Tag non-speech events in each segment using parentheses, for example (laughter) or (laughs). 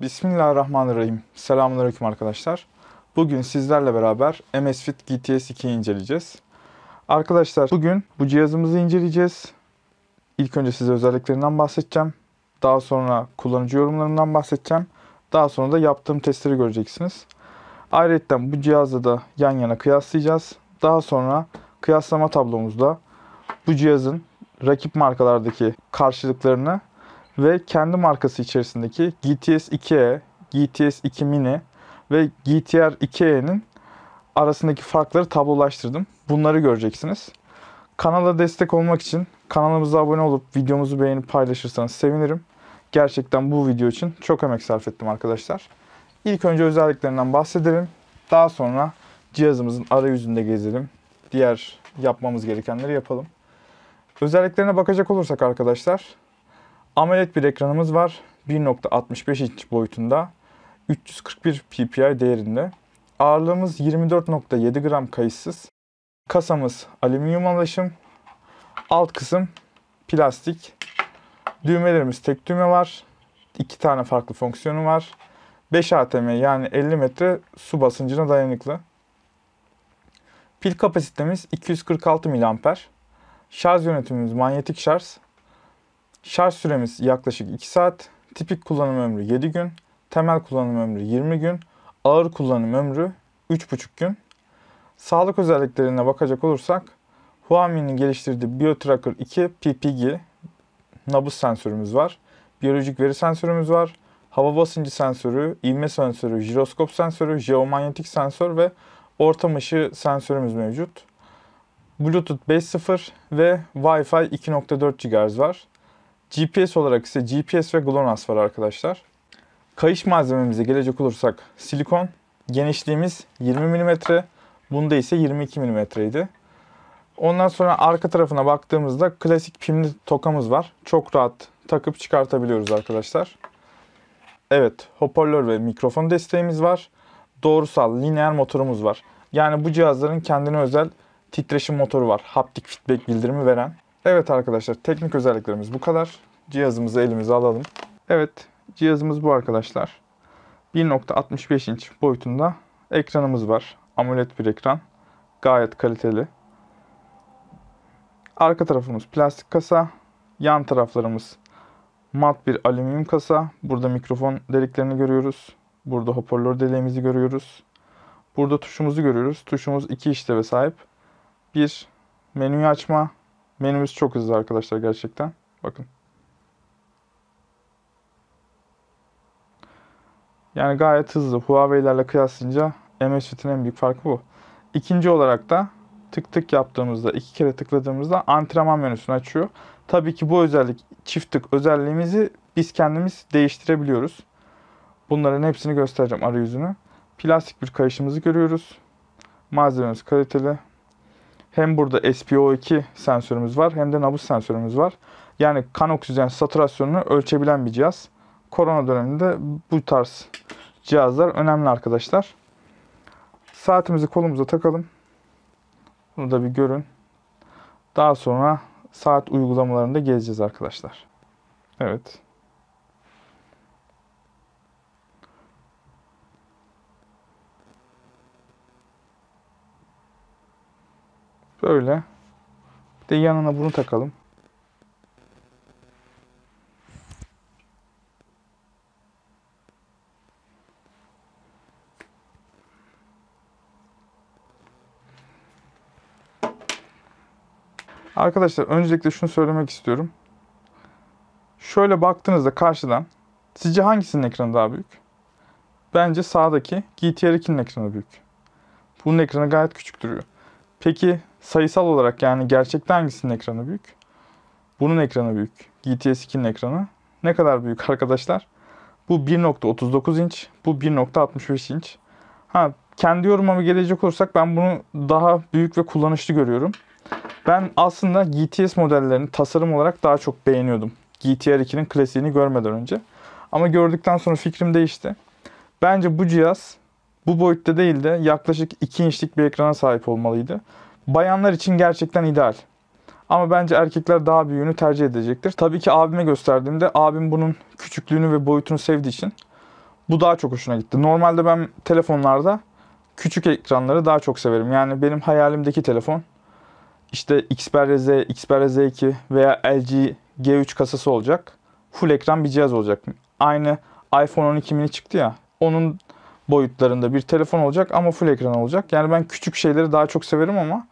Bismillahirrahmanirrahim. Selamünaleyküm arkadaşlar. Bugün sizlerle beraber MS Fit GTS 2'yi inceleyeceğiz. Arkadaşlar bugün bu cihazımızı inceleyeceğiz. İlk önce size özelliklerinden bahsedeceğim. Daha sonra kullanıcı yorumlarından bahsedeceğim. Daha sonra da yaptığım testleri göreceksiniz. Ayrıca bu cihazla da yan yana kıyaslayacağız. Daha sonra kıyaslama tablomuzda bu cihazın rakip markalardaki karşılıklarını ve kendi markası içerisindeki GTS 2E, GTS 2 Mini ve GTR 2E'nin arasındaki farkları tablolaştırdım. Bunları göreceksiniz. Kanala destek olmak için kanalımıza abone olup videomuzu beğenip paylaşırsanız sevinirim. Gerçekten bu video için çok emek sarf ettim arkadaşlar. İlk önce özelliklerinden bahsedelim. Daha sonra cihazımızın arayüzünde gezelim. Diğer yapmamız gerekenleri yapalım. Özelliklerine bakacak olursak arkadaşlar AMOLED bir ekranımız var. 1.65 inç boyutunda. 341 ppi değerinde. Ağırlığımız 24.7 gram kayıtsız. Kasamız alüminyum alaşım. Alt kısım plastik. Düğmelerimiz tek düğme var. İki tane farklı fonksiyonu var. 5 ATM yani 50 metre su basıncına dayanıklı. Pil kapasitemiz 246 mAh. Şarj yönetimimiz manyetik şarj. Şarj süremiz yaklaşık 2 saat. Tipik kullanım ömrü 7 gün. Temel kullanım ömrü 20 gün. Ağır kullanım ömrü 3,5 gün. Sağlık özelliklerine bakacak olursak Huawei'nin geliştirdiği BioTracker 2 PPG nabız sensörümüz var. Biyolojik veri sensörümüz var. Hava basıncı sensörü, ivme sensörü, jiroskop sensörü, jeomanyetik sensör ve ortam ışığı sensörümüz mevcut. Bluetooth 5.0 ve Wi-Fi 2.4 GHz var. GPS olarak ise GPS ve GLONASS var arkadaşlar. Kayış malzememize gelecek olursak silikon. Genişliğimiz 20 mm. Bunda ise 22 mm idi. Ondan sonra arka tarafına baktığımızda klasik pimli tokamız var. Çok rahat takıp çıkartabiliyoruz arkadaşlar. Evet hoparlör ve mikrofon desteğimiz var. Doğrusal lineer motorumuz var. Yani bu cihazların kendine özel titreşim motoru var. Haptik feedback bildirimi veren. Evet arkadaşlar teknik özelliklerimiz bu kadar. Cihazımızı elimize alalım. Evet cihazımız bu arkadaşlar. 1.65 inç boyutunda ekranımız var. AMOLED bir ekran. Gayet kaliteli. Arka tarafımız plastik kasa. Yan taraflarımız mat bir alüminyum kasa. Burada mikrofon deliklerini görüyoruz. Burada hoparlör deliğimizi görüyoruz. Burada tuşumuzu görüyoruz. Tuşumuz iki işleve sahip. Bir menüyü açma, Menümüz çok hızlı arkadaşlar gerçekten. Bakın. Yani gayet hızlı. Huawei'lerle kıyaslayınca MS Fit'in en büyük farkı bu. İkinci olarak da tık tık yaptığımızda, iki kere tıkladığımızda antrenman menüsünü açıyor. Tabii ki bu özellik, çift tık özelliğimizi biz kendimiz değiştirebiliyoruz. Bunların hepsini göstereceğim arayüzünü. Plastik bir kayışımızı görüyoruz. Malzememiz kaliteli hem burada SPO2 sensörümüz var hem de nabız sensörümüz var. Yani kan oksijen satürasyonunu ölçebilen bir cihaz. Korona döneminde bu tarz cihazlar önemli arkadaşlar. Saatimizi kolumuza takalım. Bunu da bir görün. Daha sonra saat uygulamalarında gezeceğiz arkadaşlar. Evet. Böyle. Bir de yanına bunu takalım. Arkadaşlar öncelikle şunu söylemek istiyorum. Şöyle baktığınızda karşıdan sizce hangisinin ekranı daha büyük? Bence sağdaki GTR 2'nin ekranı büyük. Bunun ekranı gayet küçük duruyor. Peki sayısal olarak yani gerçekten hangisinin ekranı büyük? Bunun ekranı büyük. GTS 2'nin ekranı. Ne kadar büyük (laughs) arkadaşlar? Bu 1.39 inç, bu 1.65 inç. Ha, kendi yorumuma gelecek olursak ben bunu daha büyük ve kullanışlı görüyorum. Ben aslında GTS modellerini tasarım olarak daha çok beğeniyordum. GTR 2'nin klasiğini görmeden önce. Ama gördükten sonra fikrim değişti. Bence bu cihaz bu boyutta değil de yaklaşık 2 inçlik bir ekrana sahip olmalıydı. Bayanlar için gerçekten ideal. Ama bence erkekler daha büyüğünü tercih edecektir. Tabii ki abime gösterdiğimde abim bunun küçüklüğünü ve boyutunu sevdiği için bu daha çok hoşuna gitti. Normalde ben telefonlarda küçük ekranları daha çok severim. Yani benim hayalimdeki telefon işte Xperia Z, Xperia Z2 veya LG G3 kasası olacak. Full ekran bir cihaz olacak. Aynı iPhone 12 mini çıktı ya. Onun boyutlarında bir telefon olacak ama full ekran olacak. Yani ben küçük şeyleri daha çok severim ama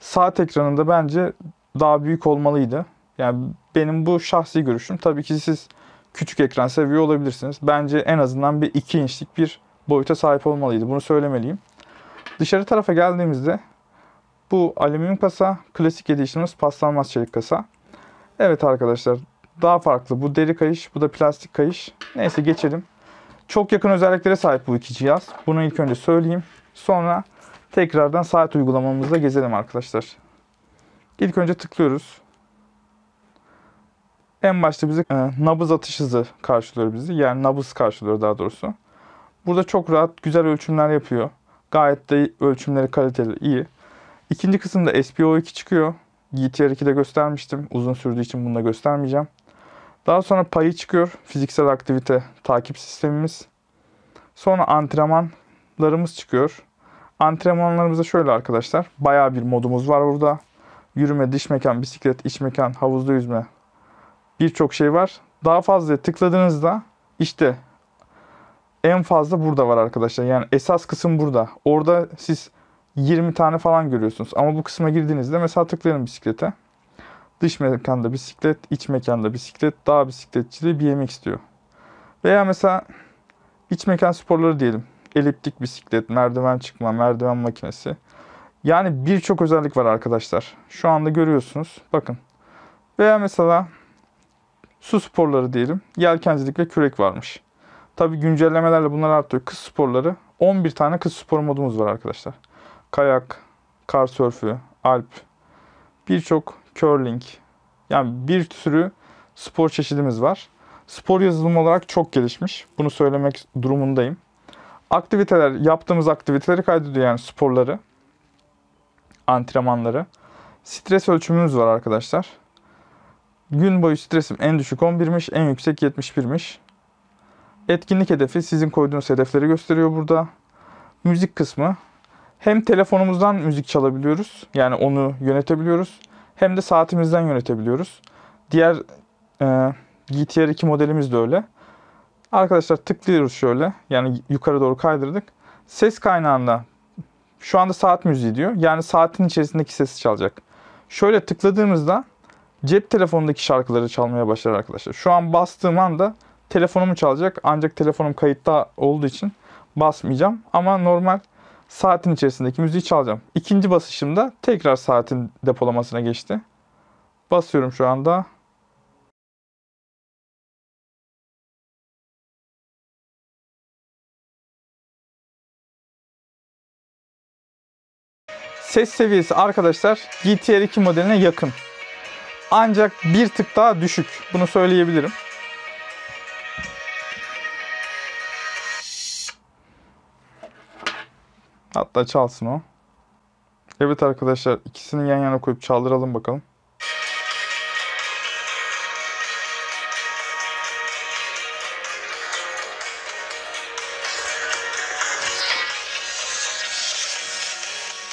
saat ekranında bence daha büyük olmalıydı. Yani benim bu şahsi görüşüm. Tabii ki siz küçük ekran seviyor olabilirsiniz. Bence en azından bir 2 inçlik bir boyuta sahip olmalıydı. Bunu söylemeliyim. Dışarı tarafa geldiğimizde bu alüminyum kasa, klasik edişimiz paslanmaz çelik kasa. Evet arkadaşlar daha farklı. Bu deri kayış, bu da plastik kayış. Neyse geçelim. Çok yakın özelliklere sahip bu iki cihaz. Bunu ilk önce söyleyeyim. Sonra tekrardan saat uygulamamızda gezelim arkadaşlar. İlk önce tıklıyoruz. En başta bize e, nabız atış hızı karşılıyor bizi. Yani nabız karşılıyor daha doğrusu. Burada çok rahat güzel ölçümler yapıyor. Gayet de ölçümleri kaliteli, iyi. İkinci kısımda SPO2 çıkıyor. GTR2'de göstermiştim. Uzun sürdüğü için bunu da göstermeyeceğim. Daha sonra payı çıkıyor fiziksel aktivite takip sistemimiz. Sonra antrenmanlarımız çıkıyor. Antrenmanlarımızda şöyle arkadaşlar. Baya bir modumuz var burada. Yürüme, diş mekan, bisiklet, iç mekan, havuzda yüzme. Birçok şey var. Daha fazla tıkladığınızda işte en fazla burada var arkadaşlar. Yani esas kısım burada. Orada siz 20 tane falan görüyorsunuz. Ama bu kısma girdiğinizde mesela tıklayalım bisiklete. Dış mekanda bisiklet, iç mekanda bisiklet, dağ bisikletçiliği yemek istiyor. Veya mesela iç mekan sporları diyelim. Eliptik bisiklet, merdiven çıkma, merdiven makinesi. Yani birçok özellik var arkadaşlar. Şu anda görüyorsunuz. Bakın. Veya mesela su sporları diyelim. Yelkencilik ve kürek varmış. Tabi güncellemelerle bunlar artıyor. Kız sporları. 11 tane kız spor modumuz var arkadaşlar. Kayak, kar sörfü, alp. Birçok curling yani bir sürü spor çeşidimiz var. Spor yazılım olarak çok gelişmiş. Bunu söylemek durumundayım. Aktiviteler, yaptığımız aktiviteleri kaydediyor yani sporları, antrenmanları. Stres ölçümümüz var arkadaşlar. Gün boyu stresim en düşük 11'miş, en yüksek 71'miş. Etkinlik hedefi sizin koyduğunuz hedefleri gösteriyor burada. Müzik kısmı hem telefonumuzdan müzik çalabiliyoruz. Yani onu yönetebiliyoruz hem de saatimizden yönetebiliyoruz. Diğer e, GTR 2 modelimiz de öyle. Arkadaşlar tıklıyoruz şöyle. Yani yukarı doğru kaydırdık. Ses kaynağında şu anda saat müziği diyor. Yani saatin içerisindeki sesi çalacak. Şöyle tıkladığımızda cep telefonundaki şarkıları çalmaya başlar arkadaşlar. Şu an bastığım anda telefonumu çalacak. Ancak telefonum kayıtta olduğu için basmayacağım. Ama normal saatin içerisindeki müziği çalacağım. İkinci basışımda tekrar saatin depolamasına geçti. Basıyorum şu anda. Ses seviyesi arkadaşlar GTR 2 modeline yakın. Ancak bir tık daha düşük. Bunu söyleyebilirim. Hatta çalsın o. Evet arkadaşlar ikisini yan yana koyup çaldıralım bakalım.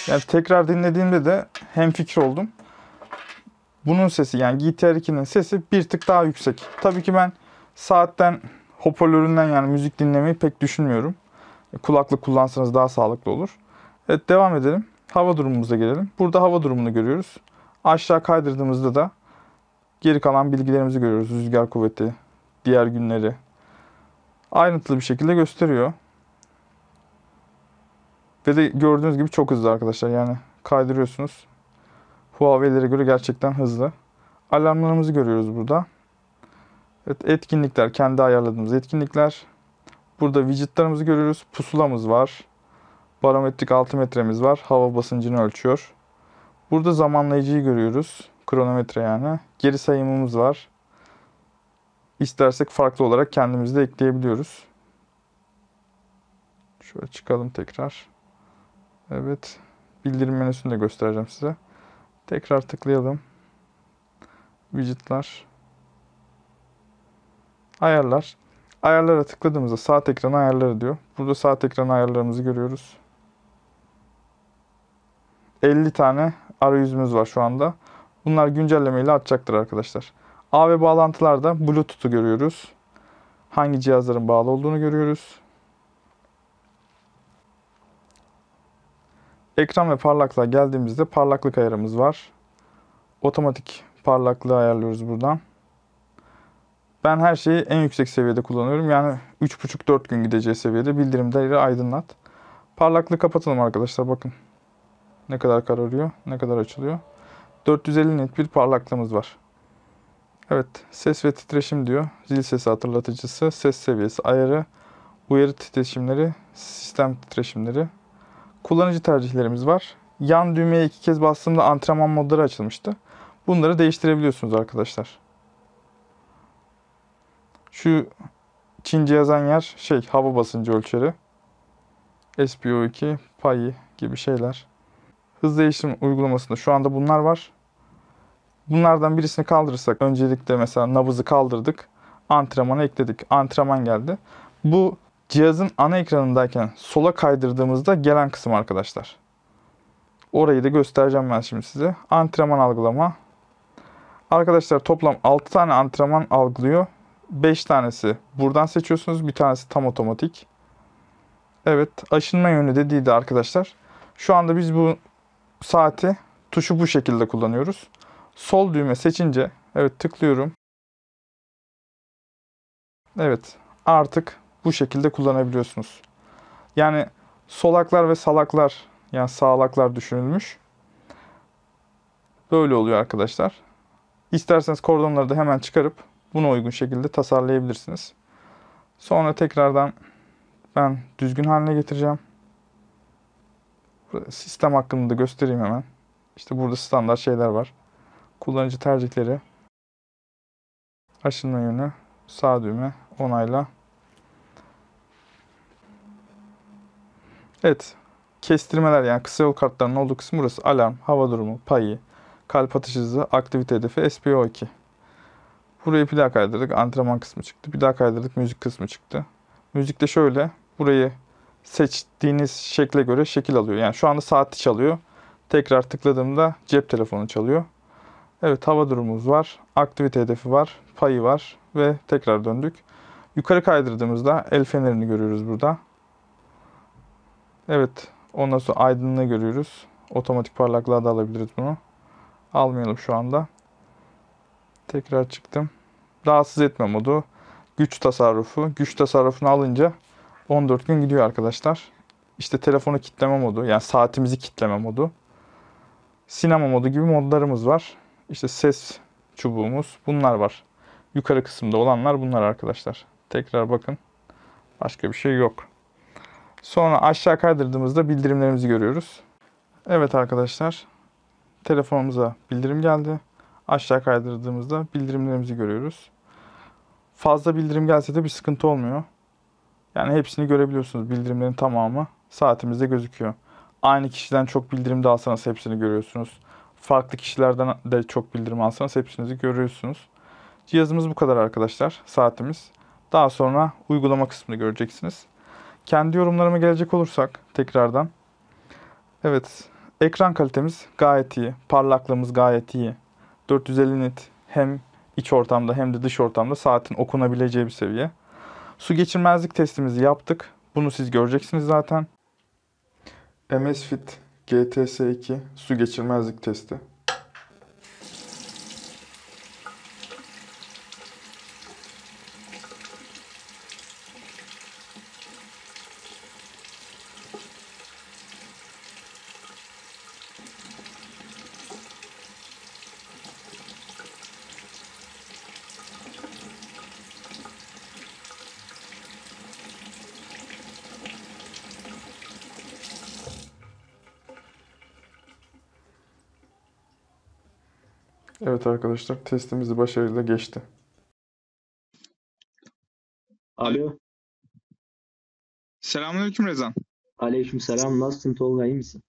Yani tekrar dinlediğimde de hem fikir oldum. Bunun sesi yani GTR 2'nin sesi bir tık daha yüksek. Tabii ki ben saatten hoparlöründen yani müzik dinlemeyi pek düşünmüyorum. E, kulaklık kullansanız daha sağlıklı olur. Evet devam edelim. Hava durumumuza gelelim. Burada hava durumunu görüyoruz. Aşağı kaydırdığımızda da geri kalan bilgilerimizi görüyoruz. Rüzgar kuvveti, diğer günleri ayrıntılı bir şekilde gösteriyor. Ve de gördüğünüz gibi çok hızlı arkadaşlar. Yani kaydırıyorsunuz. Huawei'lere göre gerçekten hızlı. Alarmlarımızı görüyoruz burada. Evet, etkinlikler, kendi ayarladığımız etkinlikler. Burada widgetlerimizi görüyoruz. Pusulamız var. Barometrik altimetremiz var. Hava basıncını ölçüyor. Burada zamanlayıcıyı görüyoruz. Kronometre yani. Geri sayımımız var. İstersek farklı olarak kendimizi de ekleyebiliyoruz. Şöyle çıkalım tekrar. Evet. Bildirim menüsünü de göstereceğim size. Tekrar tıklayalım. Widgetler. Ayarlar. Ayarlara tıkladığımızda saat ekran ayarları diyor. Burada saat ekran ayarlarımızı görüyoruz. 50 tane arayüzümüz var şu anda. Bunlar güncellemeyle açacaktır arkadaşlar. A ve bağlantılarda Bluetooth'u görüyoruz. Hangi cihazların bağlı olduğunu görüyoruz. Ekran ve parlaklığa geldiğimizde parlaklık ayarımız var. Otomatik parlaklığı ayarlıyoruz buradan. Ben her şeyi en yüksek seviyede kullanıyorum. Yani 3,5-4 gün gideceği seviyede bildirimleri aydınlat. Parlaklığı kapatalım arkadaşlar bakın. Ne kadar kararıyor, ne kadar açılıyor. 450 nit bir parlaklığımız var. Evet, ses ve titreşim diyor. Zil sesi hatırlatıcısı, ses seviyesi ayarı, uyarı titreşimleri, sistem titreşimleri. Kullanıcı tercihlerimiz var. Yan düğmeye iki kez bastığımda antrenman modları açılmıştı. Bunları değiştirebiliyorsunuz arkadaşlar. Şu Çince yazan yer şey hava basıncı ölçeri. SPO2, payı gibi şeyler. Hız değişim uygulamasında şu anda bunlar var. Bunlardan birisini kaldırırsak öncelikle mesela nabızı kaldırdık. antrenmanı ekledik. Antrenman geldi. Bu cihazın ana ekranındayken sola kaydırdığımızda gelen kısım arkadaşlar. Orayı da göstereceğim ben şimdi size. Antrenman algılama. Arkadaşlar toplam 6 tane antrenman algılıyor. 5 tanesi buradan seçiyorsunuz. Bir tanesi tam otomatik. Evet aşınma yönü de değildi arkadaşlar. Şu anda biz bu saati tuşu bu şekilde kullanıyoruz. Sol düğme seçince evet tıklıyorum. Evet artık bu şekilde kullanabiliyorsunuz. Yani solaklar ve salaklar yani sağlaklar düşünülmüş. Böyle oluyor arkadaşlar. İsterseniz kordonları da hemen çıkarıp buna uygun şekilde tasarlayabilirsiniz. Sonra tekrardan ben düzgün haline getireceğim. Sistem hakkında da göstereyim hemen. İşte burada standart şeyler var. Kullanıcı tercihleri, aşınma yönü, sağ düğme, onayla. Evet, kestirmeler yani kısa yol kartlarının olduğu kısım burası. Alarm, hava durumu, payı, kalp atış hızı, aktivite hedefi, SPO2. Burayı bir daha kaydırdık. Antrenman kısmı çıktı. Bir daha kaydırdık. Müzik kısmı çıktı. Müzik de şöyle. Burayı seçtiğiniz şekle göre şekil alıyor. Yani şu anda saati çalıyor. Tekrar tıkladığımda cep telefonu çalıyor. Evet hava durumumuz var. Aktivite hedefi var. Payı var. Ve tekrar döndük. Yukarı kaydırdığımızda el fenerini görüyoruz burada. Evet. Ondan sonra aydınlığı görüyoruz. Otomatik parlaklığa da alabiliriz bunu. Almayalım şu anda. Tekrar çıktım. Rahatsız etme modu. Güç tasarrufu. Güç tasarrufunu alınca 14 gün gidiyor arkadaşlar. İşte telefonu kitleme modu. Yani saatimizi kitleme modu. Sinema modu gibi modlarımız var. İşte ses çubuğumuz. Bunlar var. Yukarı kısımda olanlar bunlar arkadaşlar. Tekrar bakın. Başka bir şey yok. Sonra aşağı kaydırdığımızda bildirimlerimizi görüyoruz. Evet arkadaşlar. Telefonumuza bildirim geldi aşağı kaydırdığımızda bildirimlerimizi görüyoruz. Fazla bildirim gelse de bir sıkıntı olmuyor. Yani hepsini görebiliyorsunuz. Bildirimlerin tamamı saatimizde gözüküyor. Aynı kişiden çok bildirim de alsanız hepsini görüyorsunuz. Farklı kişilerden de çok bildirim alsanız hepsinizi görüyorsunuz. Cihazımız bu kadar arkadaşlar. Saatimiz. Daha sonra uygulama kısmını göreceksiniz. Kendi yorumlarıma gelecek olursak tekrardan. Evet, ekran kalitemiz gayet iyi. Parlaklığımız gayet iyi. 450 nit hem iç ortamda hem de dış ortamda saatin okunabileceği bir seviye. Su geçirmezlik testimizi yaptık. Bunu siz göreceksiniz zaten. MS Fit GTS2 su geçirmezlik testi. arkadaşlar testimizi başarıyla geçti. Alo. Selamünaleyküm Rezan. Aleyküm selam. Nasılsın Tolga? iyi misin?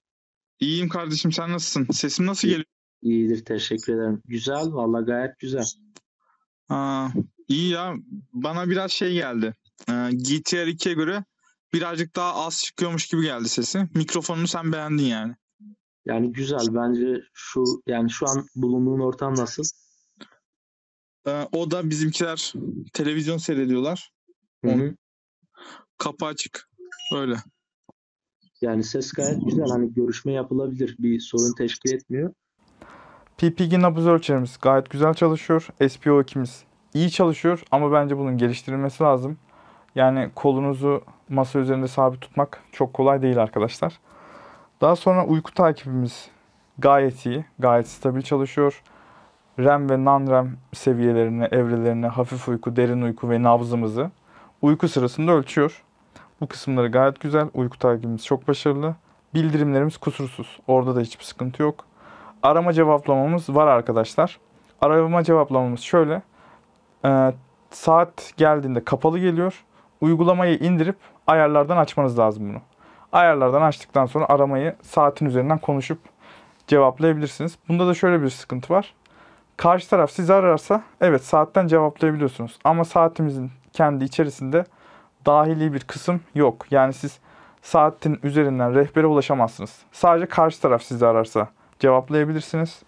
İyiyim kardeşim sen nasılsın? Sesim nasıl geliyor? İyidir teşekkür ederim. Güzel valla gayet güzel. Aa, iyi ya. Bana biraz şey geldi. Ee, GTR 2'ye göre birazcık daha az çıkıyormuş gibi geldi sesi. Mikrofonunu sen beğendin yani. Yani güzel bence şu yani şu an bulunduğun ortam nasıl? Ee, o da bizimkiler televizyon seyrediyorlar. Onun kapı açık. Öyle. Yani ses gayet güzel. Hani görüşme yapılabilir. Bir sorun teşkil etmiyor. PPG nabız ölçerimiz gayet güzel çalışıyor. SPO ikimiz iyi çalışıyor ama bence bunun geliştirilmesi lazım. Yani kolunuzu masa üzerinde sabit tutmak çok kolay değil arkadaşlar. Daha sonra uyku takibimiz gayet iyi, gayet stabil çalışıyor. REM ve non-REM seviyelerini, evrelerini, hafif uyku, derin uyku ve nabzımızı uyku sırasında ölçüyor. Bu kısımları gayet güzel. Uyku takibimiz çok başarılı. Bildirimlerimiz kusursuz. Orada da hiçbir sıkıntı yok. Arama cevaplamamız var arkadaşlar. Arama cevaplamamız şöyle. E, saat geldiğinde kapalı geliyor. Uygulamayı indirip ayarlardan açmanız lazım bunu. Ayarlardan açtıktan sonra aramayı saatin üzerinden konuşup cevaplayabilirsiniz. Bunda da şöyle bir sıkıntı var. Karşı taraf sizi ararsa evet saatten cevaplayabiliyorsunuz. Ama saatimizin kendi içerisinde dahili bir kısım yok. Yani siz saatin üzerinden rehbere ulaşamazsınız. Sadece karşı taraf sizi ararsa cevaplayabilirsiniz.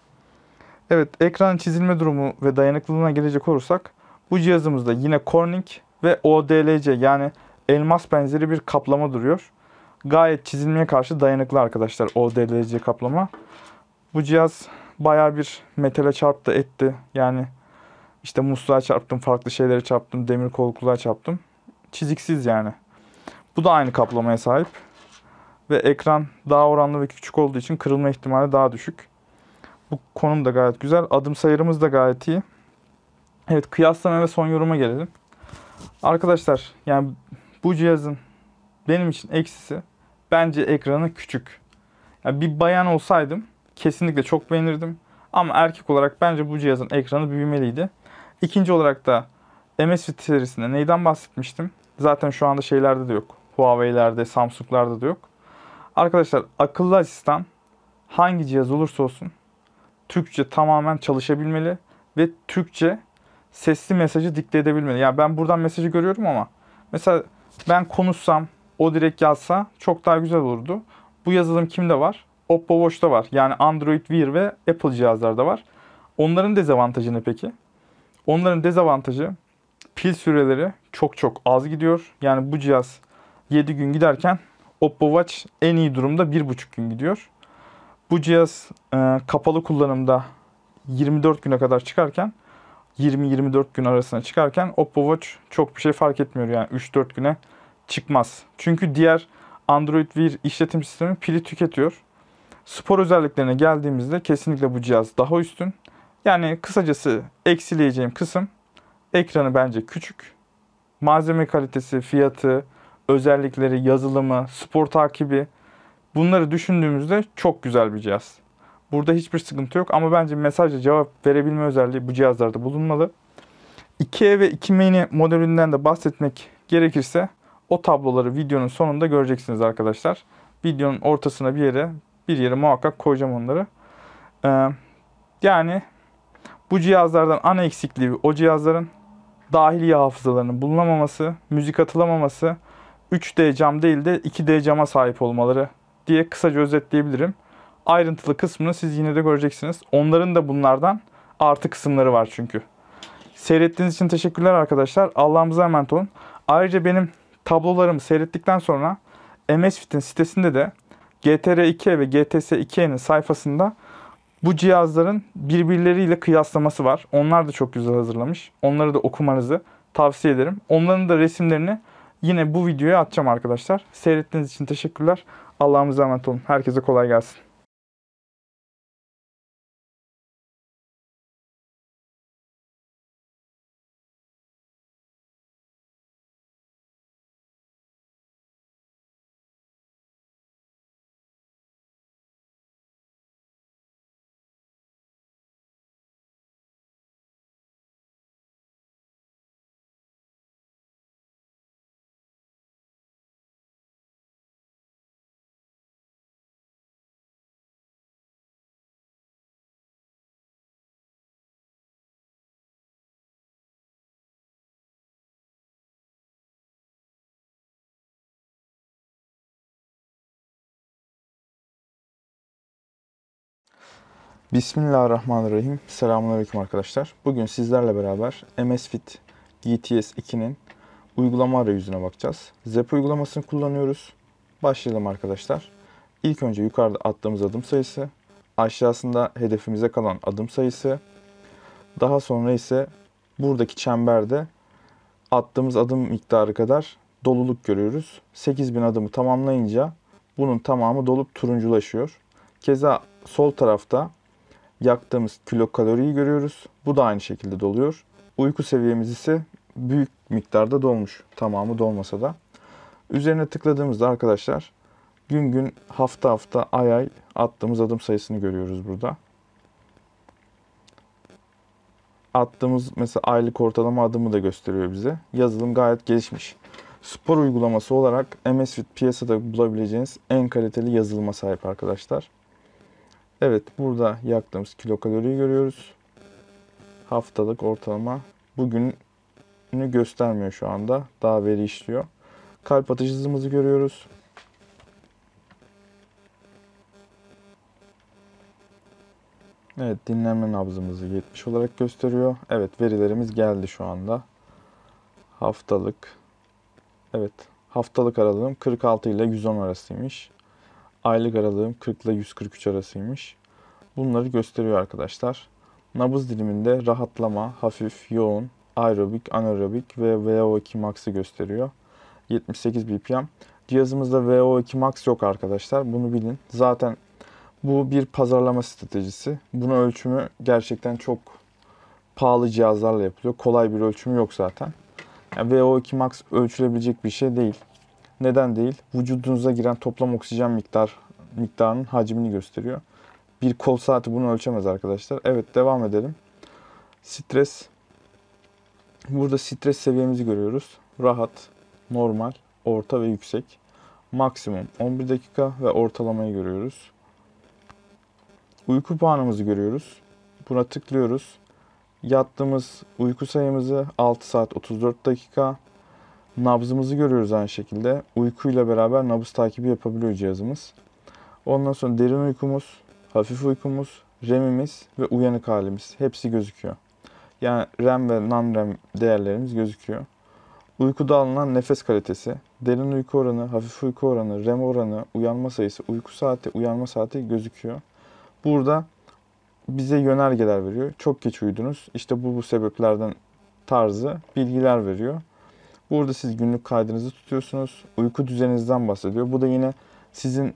Evet ekran çizilme durumu ve dayanıklılığına gelecek olursak bu cihazımızda yine Corning ve ODLC yani elmas benzeri bir kaplama duruyor gayet çizilmeye karşı dayanıklı arkadaşlar o DLC kaplama. Bu cihaz baya bir metale çarptı etti. Yani işte musluğa çarptım, farklı şeylere çarptım, demir kolukluğa çarptım. Çiziksiz yani. Bu da aynı kaplamaya sahip. Ve ekran daha oranlı ve küçük olduğu için kırılma ihtimali daha düşük. Bu konum da gayet güzel. Adım sayarımız da gayet iyi. Evet kıyaslama ve son yoruma gelelim. Arkadaşlar yani bu cihazın benim için eksisi Bence ekranı küçük. Yani bir bayan olsaydım kesinlikle çok beğenirdim. Ama erkek olarak bence bu cihazın ekranı büyümeliydi. İkinci olarak da MS Fit serisinde neyden bahsetmiştim? Zaten şu anda şeylerde de yok. Huawei'lerde, Samsung'larda da yok. Arkadaşlar akıllı asistan hangi cihaz olursa olsun Türkçe tamamen çalışabilmeli ve Türkçe sesli mesajı dikte edebilmeli. Yani ben buradan mesajı görüyorum ama mesela ben konuşsam o direkt yazsa çok daha güzel olurdu. Bu yazılım kimde var? Oppo Watch'ta var. Yani Android Wear ve Apple cihazlarda var. Onların dezavantajı ne peki? Onların dezavantajı pil süreleri çok çok az gidiyor. Yani bu cihaz 7 gün giderken Oppo Watch en iyi durumda 1,5 gün gidiyor. Bu cihaz e, kapalı kullanımda 24 güne kadar çıkarken 20-24 gün arasına çıkarken Oppo Watch çok bir şey fark etmiyor yani 3-4 güne çıkmaz. Çünkü diğer Android bir işletim sistemi pili tüketiyor. Spor özelliklerine geldiğimizde kesinlikle bu cihaz daha üstün. Yani kısacası eksileyeceğim kısım ekranı bence küçük. Malzeme kalitesi, fiyatı, özellikleri, yazılımı, spor takibi bunları düşündüğümüzde çok güzel bir cihaz. Burada hiçbir sıkıntı yok ama bence mesajla cevap verebilme özelliği bu cihazlarda bulunmalı. 2E ve 2 Mini modelinden de bahsetmek gerekirse o tabloları videonun sonunda göreceksiniz arkadaşlar. Videonun ortasına bir yere bir yere muhakkak koyacağım onları. Ee, yani bu cihazlardan ana eksikliği o cihazların dahiliye hafızalarının bulunamaması, müzik atılamaması, 3D cam değil de 2D cama sahip olmaları diye kısaca özetleyebilirim. Ayrıntılı kısmını siz yine de göreceksiniz. Onların da bunlardan artı kısımları var çünkü. Seyrettiğiniz için teşekkürler arkadaşlar. Allah'ımıza emanet olun. Ayrıca benim tablolarımı seyrettikten sonra MSFit'in sitesinde de GTR2 ve GTS2'nin sayfasında bu cihazların birbirleriyle kıyaslaması var. Onlar da çok güzel hazırlamış. Onları da okumanızı tavsiye ederim. Onların da resimlerini yine bu videoya atacağım arkadaşlar. Seyrettiğiniz için teşekkürler. Allah'ımıza emanet olun. Herkese kolay gelsin. Bismillahirrahmanirrahim. Selamünaleyküm arkadaşlar. Bugün sizlerle beraber MS Fit GTS e 2'nin uygulama arayüzüne bakacağız. ZEP uygulamasını kullanıyoruz. Başlayalım arkadaşlar. İlk önce yukarıda attığımız adım sayısı, aşağısında hedefimize kalan adım sayısı, daha sonra ise buradaki çemberde attığımız adım miktarı kadar doluluk görüyoruz. 8000 adımı tamamlayınca bunun tamamı dolup turunculaşıyor. Keza sol tarafta yaktığımız kilokaloriyi görüyoruz. Bu da aynı şekilde doluyor. Uyku seviyemiz ise büyük miktarda dolmuş. Tamamı dolmasa da. Üzerine tıkladığımızda arkadaşlar gün gün hafta hafta ay ay attığımız adım sayısını görüyoruz burada. Attığımız mesela aylık ortalama adımı da gösteriyor bize. Yazılım gayet gelişmiş. Spor uygulaması olarak MSFit piyasada bulabileceğiniz en kaliteli yazılıma sahip arkadaşlar. Evet burada yaktığımız kilokaloriyi görüyoruz. Haftalık ortalama bugünü göstermiyor şu anda. Daha veri işliyor. Kalp atış hızımızı görüyoruz. Evet dinlenme nabzımızı 70 olarak gösteriyor. Evet verilerimiz geldi şu anda. Haftalık. Evet haftalık aralığım 46 ile 110 arasıymış. Aylık aralığım 40 ile 143 arasıymış. Bunları gösteriyor arkadaşlar. Nabız diliminde rahatlama, hafif, yoğun, aerobik, anaerobik ve VO2 max'ı gösteriyor. 78 BPM. Cihazımızda VO2 max yok arkadaşlar. Bunu bilin. Zaten bu bir pazarlama stratejisi. Bunu ölçümü gerçekten çok pahalı cihazlarla yapılıyor. Kolay bir ölçümü yok zaten. Yani VO2 max ölçülebilecek bir şey değil. Neden değil? Vücudunuza giren toplam oksijen miktar miktarının hacmini gösteriyor. Bir kol saati bunu ölçemez arkadaşlar. Evet devam edelim. Stres. Burada stres seviyemizi görüyoruz. Rahat, normal, orta ve yüksek. Maksimum 11 dakika ve ortalamayı görüyoruz. Uyku puanımızı görüyoruz. Buna tıklıyoruz. Yattığımız uyku sayımızı 6 saat 34 dakika nabzımızı görüyoruz aynı şekilde. Uykuyla beraber nabız takibi yapabiliyor cihazımız. Ondan sonra derin uykumuz, hafif uykumuz, REM'imiz ve uyanık halimiz hepsi gözüküyor. Yani REM ve non-REM değerlerimiz gözüküyor. Uykuda alınan nefes kalitesi, derin uyku oranı, hafif uyku oranı, REM oranı, uyanma sayısı, uyku saati, uyanma saati gözüküyor. Burada bize yönergeler veriyor. Çok geç uyudunuz. İşte bu bu sebeplerden tarzı bilgiler veriyor. Burada siz günlük kaydınızı tutuyorsunuz. Uyku düzeninizden bahsediyor. Bu da yine sizin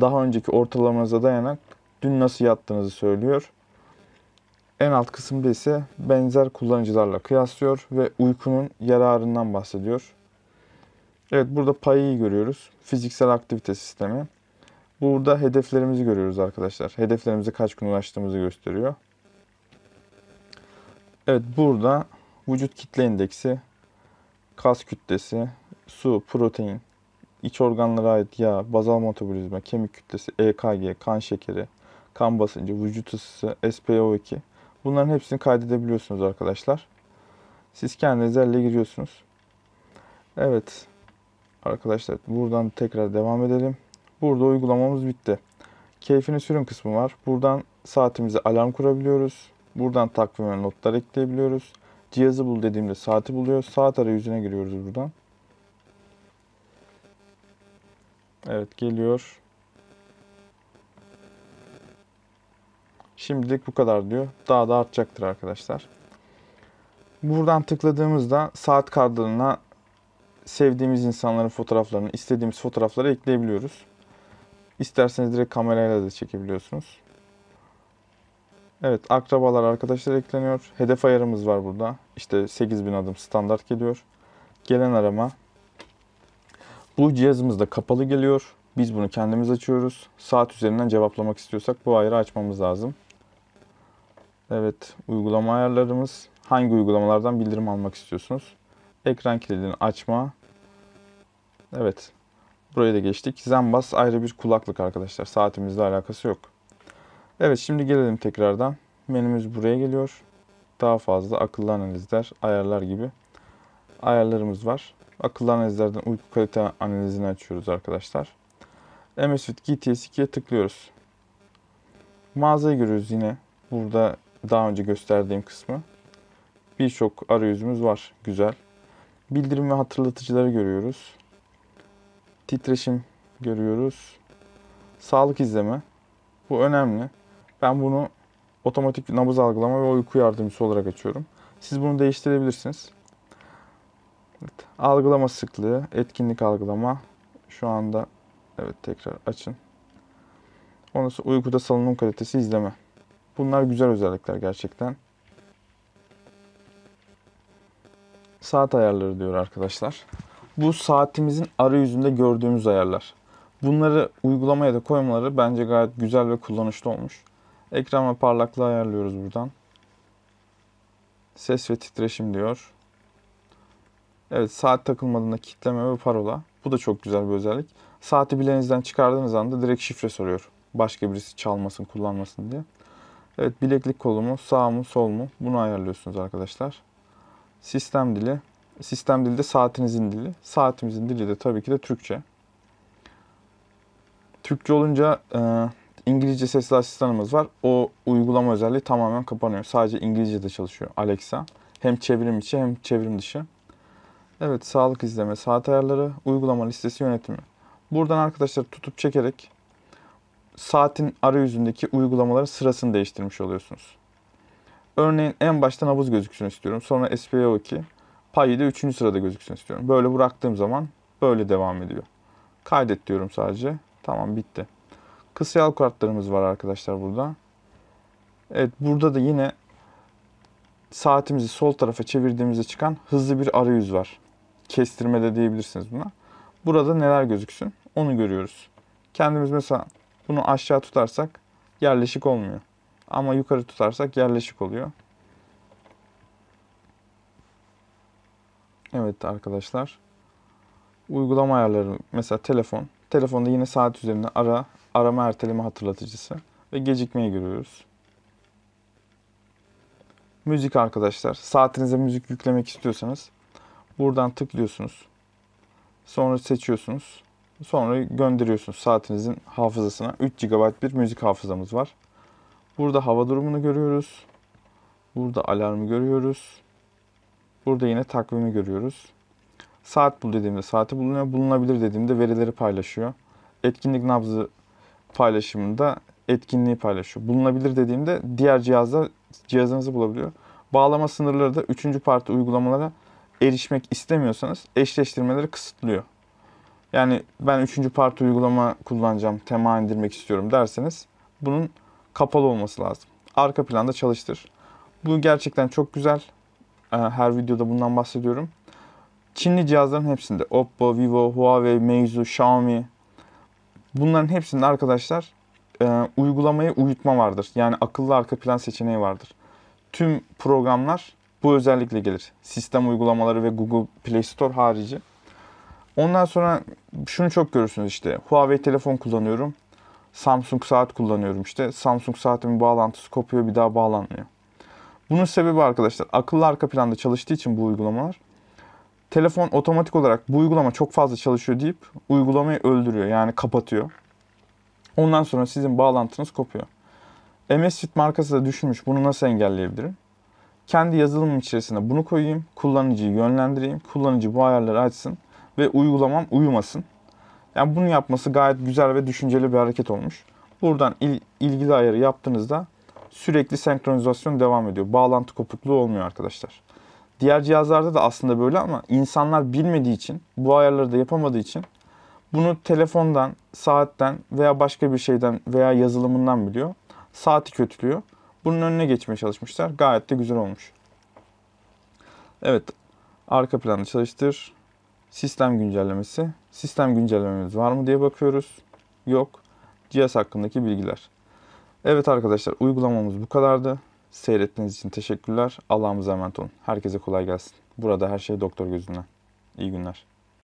daha önceki ortalamanıza dayanak dün nasıl yattığınızı söylüyor. En alt kısımda ise benzer kullanıcılarla kıyaslıyor ve uykunun yararından bahsediyor. Evet burada payı görüyoruz. Fiziksel aktivite sistemi. Burada hedeflerimizi görüyoruz arkadaşlar. Hedeflerimize kaç gün ulaştığımızı gösteriyor. Evet burada vücut kitle indeksi, kas kütlesi, su, protein, iç organlara ait yağ, bazal metabolizma, kemik kütlesi, EKG, kan şekeri, kan basıncı, vücut ısısı, SPO2. Bunların hepsini kaydedebiliyorsunuz arkadaşlar. Siz kendiniz elle giriyorsunuz. Evet arkadaşlar buradan tekrar devam edelim. Burada uygulamamız bitti. Keyfini sürün kısmı var. Buradan saatimize alarm kurabiliyoruz. Buradan takvime notlar ekleyebiliyoruz. Cihazı bul dediğimde saati buluyor. Saat arayüzüne giriyoruz buradan. Evet geliyor. Şimdilik bu kadar diyor. Daha da artacaktır arkadaşlar. Buradan tıkladığımızda saat kartlarına sevdiğimiz insanların fotoğraflarını, istediğimiz fotoğrafları ekleyebiliyoruz. İsterseniz direkt kamerayla da çekebiliyorsunuz. Evet akrabalar arkadaşlar ekleniyor. Hedef ayarımız var burada. İşte 8000 adım standart geliyor. Gelen arama. Bu cihazımız da kapalı geliyor. Biz bunu kendimiz açıyoruz. Saat üzerinden cevaplamak istiyorsak bu ayarı açmamız lazım. Evet uygulama ayarlarımız. Hangi uygulamalardan bildirim almak istiyorsunuz? Ekran kilidini açma. Evet. Buraya da geçtik. Zenbus ayrı bir kulaklık arkadaşlar. Saatimizle alakası yok. Evet şimdi gelelim tekrardan. Menümüz buraya geliyor. Daha fazla akıllı analizler, ayarlar gibi ayarlarımız var. Akıllı analizlerden uyku kalite analizini açıyoruz arkadaşlar. MS GTS 2'ye tıklıyoruz. Mağazayı görüyoruz yine. Burada daha önce gösterdiğim kısmı. Birçok arayüzümüz var. Güzel. Bildirim ve hatırlatıcıları görüyoruz. Titreşim görüyoruz. Sağlık izleme. Bu önemli. Ben bunu otomatik nabız algılama ve uyku yardımcısı olarak açıyorum. Siz bunu değiştirebilirsiniz. Evet. Algılama sıklığı, etkinlik algılama. Şu anda evet tekrar açın. Ondan uykuda salınım kalitesi izleme. Bunlar güzel özellikler gerçekten. Saat ayarları diyor arkadaşlar. Bu saatimizin arayüzünde gördüğümüz ayarlar. Bunları uygulamaya da koymaları bence gayet güzel ve kullanışlı olmuş. Ekran ve parlaklığı ayarlıyoruz buradan. Ses ve titreşim diyor. Evet saat takılmadığında kitleme ve parola. Bu da çok güzel bir özellik. Saati bileğinizden çıkardığınız anda direkt şifre soruyor. Başka birisi çalmasın, kullanmasın diye. Evet bileklik kolu mu, sağ mı, sol mu? Bunu ayarlıyorsunuz arkadaşlar. Sistem dili. Sistem dili de saatinizin dili. Saatimizin dili de tabii ki de Türkçe. Türkçe olunca e, İngilizce sesli asistanımız var. O uygulama özelliği tamamen kapanıyor. Sadece İngilizce'de çalışıyor Alexa. Hem çevrim içi hem çevrim dışı. Evet sağlık izleme, saat ayarları, uygulama listesi yönetimi. Buradan arkadaşlar tutup çekerek saatin arayüzündeki uygulamaları sırasını değiştirmiş oluyorsunuz. Örneğin en başta nabız gözüksün istiyorum. Sonra SPO2. Payı da 3. sırada gözüksün istiyorum. Böyle bıraktığım zaman böyle devam ediyor. Kaydet diyorum sadece. Tamam bitti. Kısa yal kartlarımız var arkadaşlar burada. Evet burada da yine saatimizi sol tarafa çevirdiğimizde çıkan hızlı bir arayüz var. Kestirme de diyebilirsiniz buna. Burada neler gözüksün onu görüyoruz. Kendimiz mesela bunu aşağı tutarsak yerleşik olmuyor. Ama yukarı tutarsak yerleşik oluyor. Evet arkadaşlar. Uygulama ayarları mesela telefon. Telefonda yine saat üzerinde ara arama erteleme hatırlatıcısı ve gecikmeyi görüyoruz. Müzik arkadaşlar. Saatinize müzik yüklemek istiyorsanız buradan tıklıyorsunuz. Sonra seçiyorsunuz. Sonra gönderiyorsunuz saatinizin hafızasına. 3 GB bir müzik hafızamız var. Burada hava durumunu görüyoruz. Burada alarmı görüyoruz. Burada yine takvimi görüyoruz. Saat bul dediğimde saati bulunuyor. Bulunabilir dediğimde verileri paylaşıyor. Etkinlik nabzı paylaşımında etkinliği paylaşıyor. Bulunabilir dediğimde diğer cihazda cihazınızı bulabiliyor. Bağlama sınırları da 3. parti uygulamalara erişmek istemiyorsanız eşleştirmeleri kısıtlıyor. Yani ben üçüncü parti uygulama kullanacağım, tema indirmek istiyorum derseniz bunun kapalı olması lazım. Arka planda çalıştır. Bu gerçekten çok güzel. Ee, her videoda bundan bahsediyorum. Çinli cihazların hepsinde Oppo, Vivo, Huawei, Meizu, Xiaomi, Bunların hepsinde arkadaşlar e, uygulamaya uyutma vardır. Yani akıllı arka plan seçeneği vardır. Tüm programlar bu özellikle gelir. Sistem uygulamaları ve Google Play Store harici. Ondan sonra şunu çok görürsünüz işte. Huawei telefon kullanıyorum. Samsung saat kullanıyorum işte. Samsung saatimin bağlantısı kopuyor bir daha bağlanmıyor. Bunun sebebi arkadaşlar akıllı arka planda çalıştığı için bu uygulamalar telefon otomatik olarak bu uygulama çok fazla çalışıyor deyip uygulamayı öldürüyor yani kapatıyor. Ondan sonra sizin bağlantınız kopuyor. MSFit markası da düşünmüş bunu nasıl engelleyebilirim? Kendi yazılımım içerisine bunu koyayım, kullanıcıyı yönlendireyim, kullanıcı bu ayarları açsın ve uygulamam uyumasın. Yani bunu yapması gayet güzel ve düşünceli bir hareket olmuş. Buradan il, ilgili ayarı yaptığınızda sürekli senkronizasyon devam ediyor. Bağlantı kopukluğu olmuyor arkadaşlar. Diğer cihazlarda da aslında böyle ama insanlar bilmediği için, bu ayarları da yapamadığı için bunu telefondan, saatten veya başka bir şeyden veya yazılımından biliyor. Saati kötülüyor. Bunun önüne geçmeye çalışmışlar. Gayet de güzel olmuş. Evet. Arka planı çalıştır. Sistem güncellemesi. Sistem güncellememiz var mı diye bakıyoruz. Yok. Cihaz hakkındaki bilgiler. Evet arkadaşlar uygulamamız bu kadardı. Seyrettiğiniz için teşekkürler. Allah'ımıza emanet olun. Herkese kolay gelsin. Burada her şey doktor gözünden. İyi günler.